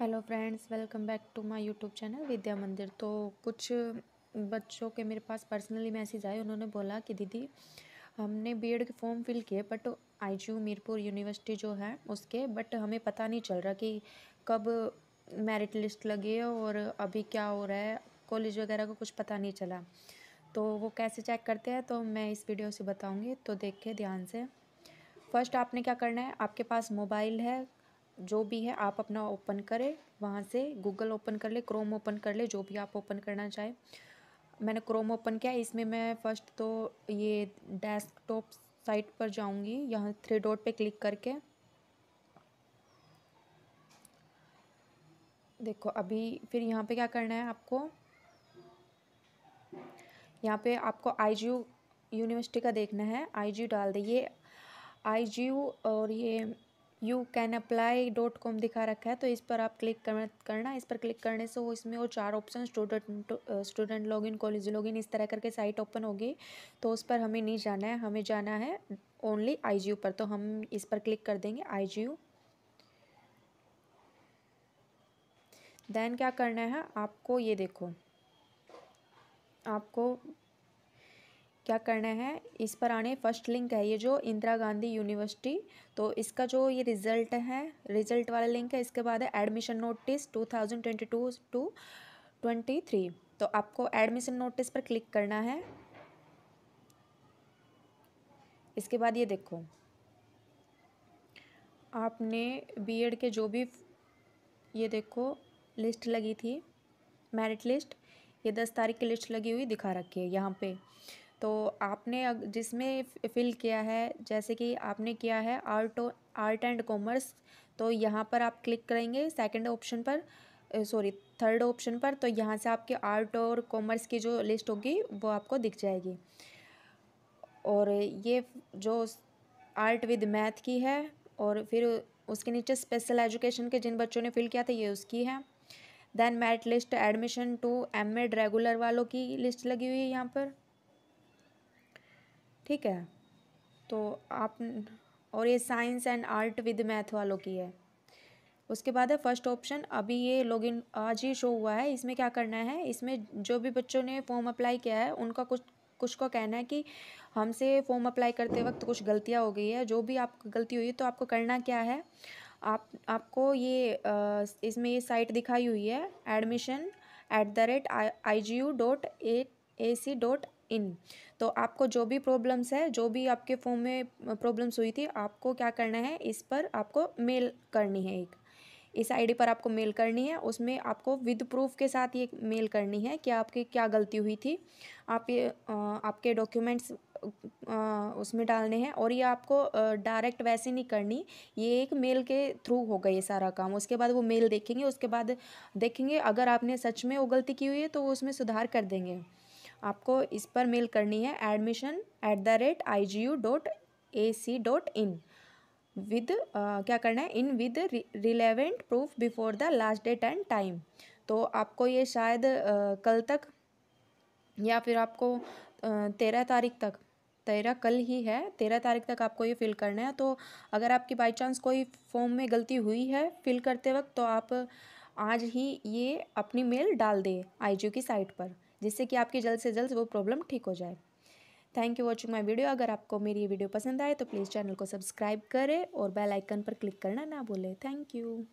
hello friends welcome back to my YouTube channel Vidya Mandir तो कुछ बच्चों के मेरे पास पर्सनली मैसेज आए उन्होंने बोला कि दीदी हमने बीएड के फॉर्म फिल किए बट आई मीरपुर यूनिवर्सिटी जो है उसके बट हमें पता नहीं चल रहा कि कब मेरिट लिस्ट लगी है और अभी क्या हो रहा है कॉलेज वगैरह का कुछ पता नहीं चला तो वो कैसे चेक करते हैं तो मैं इस वीडियो से बताऊँगी तो देखिए ध्यान से फर्स्ट आपने क्या करना है आपके पास मोबाइल है जो भी है आप अपना ओपन करें वहाँ से गूगल ओपन कर ले क्रोम ओपन कर ले जो भी आप ओपन करना चाहें मैंने क्रोम ओपन किया इसमें मैं फ़र्स्ट तो ये डेस्कटॉप साइट पर जाऊँगी यहाँ थ्री डॉट पे क्लिक करके देखो अभी फिर यहाँ पे क्या करना है आपको यहाँ पे आपको आई यूनिवर्सिटी का देखना है आई डाल दे ये आई और ये you can apply dot com दिखा रखा है तो इस पर आप क्लिक कर, करना इस पर क्लिक करने से वो इसमें वो चार option student student login college login इस तरह करके साइट ओपन होगी तो उस पर हमें नहीं जाना है हमें जाना है ओनली आई पर तो हम इस पर क्लिक कर देंगे आई देन क्या करना है आपको ये देखो आपको क्या करना है इस पर आने फर्स्ट लिंक है ये जो इंदिरा गांधी यूनिवर्सिटी तो इसका जो ये रिज़ल्ट है रिज़ल्ट वाला लिंक है इसके बाद है admission notice two thousand twenty two to twenty three तो आपको एडमिशन नोटिस पर क्लिक करना है इसके बाद ये देखो आपने बीएड के जो भी ये देखो लिस्ट लगी थी मेरिट लिस्ट ये दस तारीख की लिस्ट लगी हुई दिखा रखी है यहाँ पे तो आपने जिसमें फ़िल किया है जैसे कि आपने किया है आर्ट आर्ट एंड कॉमर्स तो यहाँ पर आप क्लिक करेंगे सेकंड ऑप्शन पर सॉरी थर्ड ऑप्शन पर तो यहाँ से आपके आर्ट और कॉमर्स की जो लिस्ट होगी वो आपको दिख जाएगी और ये जो आर्ट विद मैथ की है और फिर उसके नीचे स्पेशल एजुकेशन के जिन बच्चों ने फिल किया था ये उसकी है then merit list admission to M Ed regular वालों की लिस्ट लगी हुई है यहाँ पर ठीक है तो आप और ये science and art with math वालों की है उसके बाद है फर्स्ट ऑप्शन अभी ये लॉगिन आज ही शो हुआ है इसमें क्या करना है इसमें जो भी बच्चों ने फॉर्म अप्लाई किया है उनका कुछ कुछ को कहना है कि हमसे फॉर्म अप्लाई करते वक्त कुछ गलतियाँ हो गई है जो भी आप गलती हुई तो आपको करना क्या है आप आपको ये आ, इसमें ये साइट दिखाई हुई है admission at the rate I G U dot A A C dot in तो आपको जो भी प्रॉब्लम्स है जो भी आपके फॉर्म में प्रॉब्लम्स हुई थी आपको क्या करना है इस पर आपको मेल करनी है एक इस आईडी पर आपको मेल करनी है उसमें आपको विद प्रूफ के साथ ये मेल करनी है कि आपकी क्या गलती हुई थी आप ये आपके डॉक्यूमेंट्स उसमें डालने हैं और ये आपको डायरेक्ट वैसे नहीं करनी ये एक मेल के थ्रू होगा ये सारा काम उसके बाद वो मेल देखेंगे उसके बाद देखेंगे अगर आपने सच में वो गलती की हुई है तो वो उसमें सुधार कर देंगे आपको इस पर मेल करनी है admission at the rate I G U dot A C dot in with क्या करना है in with relevant proof before the last date and time तो आपको ये शायद uh, कल तक या फिर आपको uh, तेरह तारीख तक तेरह कल ही है तेरह तारीख तक आपको ये फिल करना है तो अगर आपकी बाई चांस कोई फॉर्म में गलती हुई है फिल करते वक्त तो आप आज ही ये अपनी मेल डाल दें यू की साइट पर जिससे कि आपकी जल्द से जल्द वो प्रॉब्लम ठीक हो जाए thank you watching my video अगर आपको मेरी ये वीडियो पसंद आए तो प्लीज़ चैनल को सब्सक्राइब करें और बेल आइकन पर क्लिक करना ना भूलें थैंक यू